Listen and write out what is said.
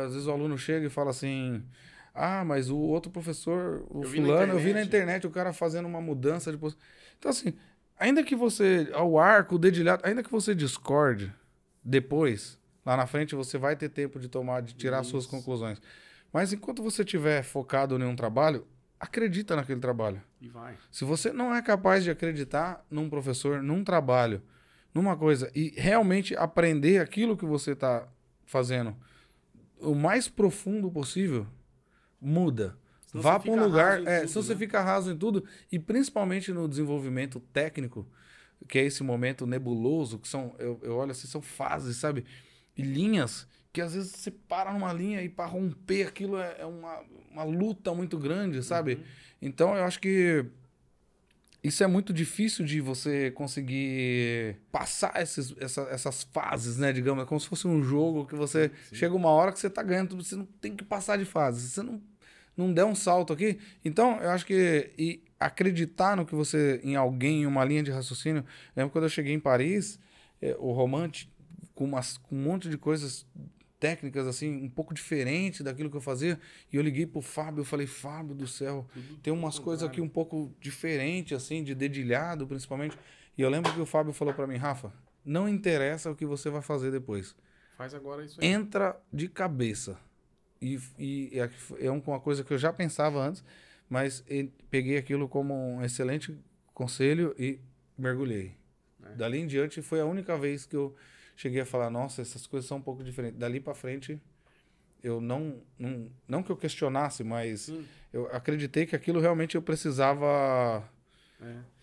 às vezes o aluno chega e fala assim: Ah, mas o outro professor, o eu fulano, vi eu vi na internet o cara fazendo uma mudança de posição. Então, assim, ainda que você, ao arco, dedilhado, ainda que você discorde depois, lá na frente você vai ter tempo de tomar, de tirar Isso. suas conclusões. Mas enquanto você estiver focado em um trabalho, acredita naquele trabalho. E vai. Se você não é capaz de acreditar num professor, num trabalho, numa coisa, e realmente aprender aquilo que você está fazendo o mais profundo possível, muda. Senão Vá para um lugar. É, tudo, se você né? fica raso em tudo, e principalmente no desenvolvimento técnico, que é esse momento nebuloso, que são, eu, eu olho assim, são fases, sabe? E linhas que às vezes você para numa linha e para romper aquilo é, é uma, uma luta muito grande, sabe? Uhum. Então eu acho que isso é muito difícil de você conseguir passar esses, essa, essas fases, né? Digamos, é como se fosse um jogo que você Sim. chega uma hora que você tá ganhando você não tem que passar de fase. Você não, não der um salto aqui. Então, eu acho que acreditar no que você, em alguém, em uma linha de raciocínio. lembro quando eu cheguei em Paris, eh, o Romante, com, umas, com um monte de coisas técnicas assim um pouco diferente daquilo que eu fazia e eu liguei pro Fábio eu falei Fábio do céu tem umas coisas aqui um pouco diferente assim de dedilhado principalmente e eu lembro que o Fábio falou para mim Rafa não interessa o que você vai fazer depois faz agora isso aí. entra de cabeça e, e é, é uma coisa que eu já pensava antes mas peguei aquilo como um excelente conselho e mergulhei é. dali em diante foi a única vez que eu cheguei a falar, nossa, essas coisas são um pouco diferentes. Dali para frente, eu não, não. Não que eu questionasse, mas hum. eu acreditei que aquilo realmente eu precisava. É